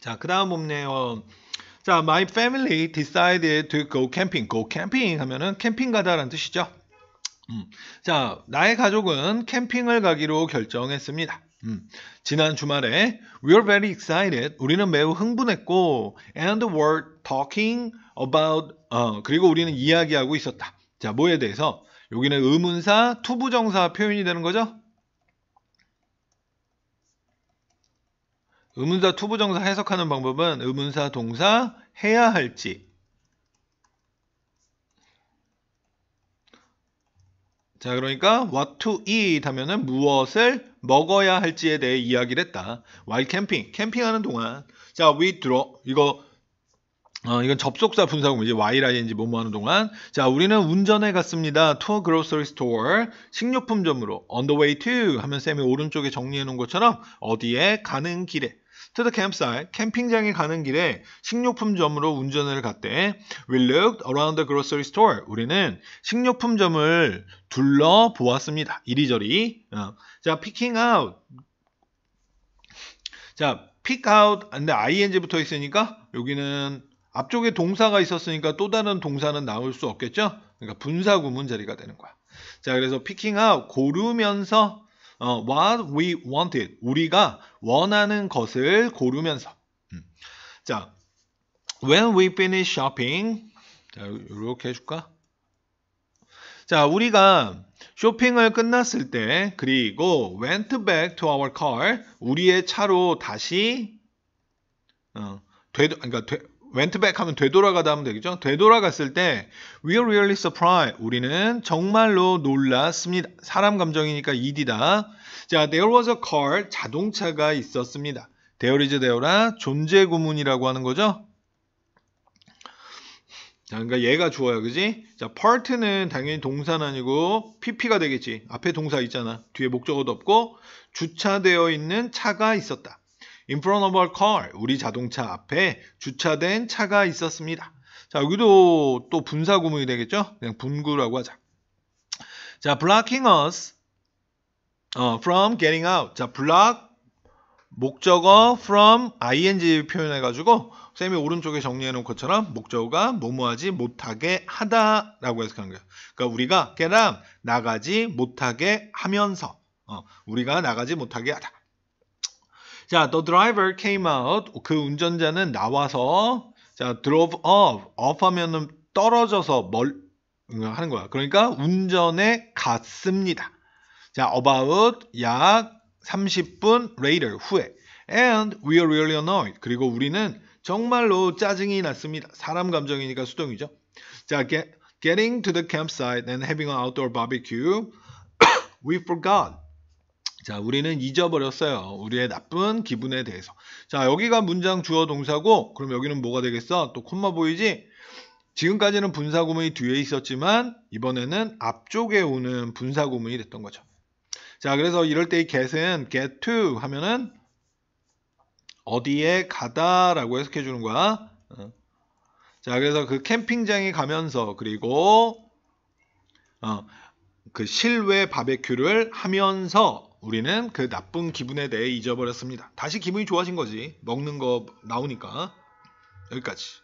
자, 그 다음 없네요. 자, my family decided to go camping. go camping 하면은 캠핑 가다라는 뜻이죠. 음. 자, 나의 가족은 캠핑을 가기로 결정했습니다. 음. 지난 주말에 we're very excited. 우리는 매우 흥분했고 and were talking about 어, 그리고 우리는 이야기하고 있었다. 자, 뭐에 대해서 여기는 의문사 투부정사 표현이 되는 거죠? 의문사 투부정사 해석하는 방법은 의문사 동사 해야 할지 자 그러니까 what to eat 하면은 무엇을 먹어야 할지에 대해 이야기를 했다. while camping 캠핑하는 동안 자 we draw 이거 어, 이건 접속사 분사고 이제 y 라인지 뭐뭐 하는 동안 자 우리는 운전해 갔습니다 to a grocery store 식료품점으로 on the way to 하면 쌤이 오른쪽에 정리해 놓은 것처럼 어디에 가는 길에 to the campsite 캠핑장에 가는 길에 식료품점으로 운전을 갔대 we looked around the grocery store 우리는 식료품점을 둘러 보았습니다 이리저리 어. 자 picking out 자 pick out 근데 ing부터 있으니까 여기는 앞쪽에 동사가 있었으니까 또 다른 동사는 나올 수 없겠죠? 그러니까 분사 구문 자리가 되는 거야. 자, 그래서 picking out 고르면서 어, what we wanted 우리가 원하는 것을 고르면서 음. 자, when we finish shopping 자, 이렇게 해줄까? 자, 우리가 쇼핑을 끝났을 때 그리고 went back to our car 우리의 차로 다시 어, 되돌 그러니까 되, went back 하면 되돌아가다 하면 되겠죠. 되돌아갔을 때 we're really surprised. 우리는 정말로 놀랐습니다. 사람 감정이니까 ed다. 자, there was a car. 자동차가 있었습니다. there is there라 존재 구문이라고 하는 거죠. 자, 그러니까 얘가 주어야 그지? 자, part는 당연히 동사는 아니고 pp가 되겠지. 앞에 동사 있잖아. 뒤에 목적어도 없고 주차되어 있는 차가 있었다. In front of a car. 우리 자동차 앞에 주차된 차가 있었습니다. 자, 여기도 또 분사 구문이 되겠죠? 그냥 분구라고 하자. 자, blocking us 어, from getting out. 자, block 목적어 from ing 표현해가지고 쌤이 오른쪽에 정리해놓은 것처럼 목적어가 뭐뭐하지 못하게 하다라고 해석하는 거예요. 그러니까 우리가 깨람 나가지 못하게 하면서 어, 우리가 나가지 못하게 하다. 자, the driver came out. 그 운전자는 나와서 자, drove off. off 하면은 떨어져서 멀 하는 거야. 그러니까 운전에 갔습니다. 자, about 약 30분 later 후에. And we are really annoyed. 그리고 우리는 정말로 짜증이 났습니다. 사람 감정이니까 수동이죠. 자, get, getting to the campsite and having an outdoor barbecue. we forgot. 자, 우리는 잊어버렸어요. 우리의 나쁜 기분에 대해서. 자, 여기가 문장 주어 동사고, 그럼 여기는 뭐가 되겠어? 또 콤마 보이지? 지금까지는 분사구문이 뒤에 있었지만, 이번에는 앞쪽에 오는 분사구문이 됐던 거죠. 자, 그래서 이럴 때 이 get은 get to 하면은 어디에 가다 라고 해석해 주는 거야. 자, 그래서 그 캠핑장에 가면서, 그리고, 어, 그 실외 바베큐를 하면서 우리는 그 나쁜 기분에 대해 잊어버렸습니다. 다시 기분이 좋아진 거지. 먹는 거 나오니까. 여기까지.